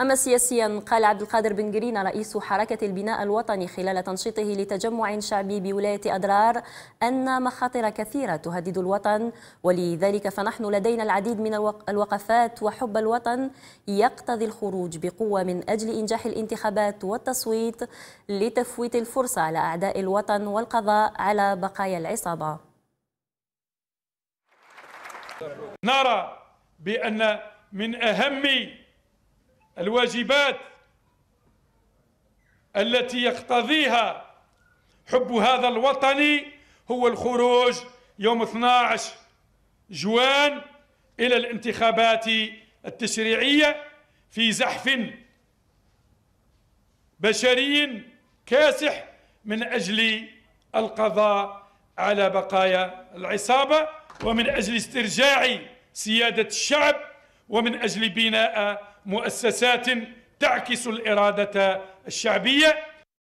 أما سياسيا قال عبد القادر بن جرين رئيس حركة البناء الوطني خلال تنشيطه لتجمع شعبي بولاية أدرار أن مخاطر كثيرة تهدد الوطن ولذلك فنحن لدينا العديد من الوقفات وحب الوطن يقتضي الخروج بقوة من أجل إنجاح الانتخابات والتصويت لتفويت الفرصة على أعداء الوطن والقضاء على بقايا العصابة نرى بأن من أهم الواجبات التي يقتضيها حب هذا الوطن هو الخروج يوم 12 جوان إلى الانتخابات التشريعية في زحف بشري كاسح من أجل القضاء على بقايا العصابة ومن أجل استرجاع سيادة الشعب ومن أجل بناء مؤسسات تعكس الإرادة الشعبية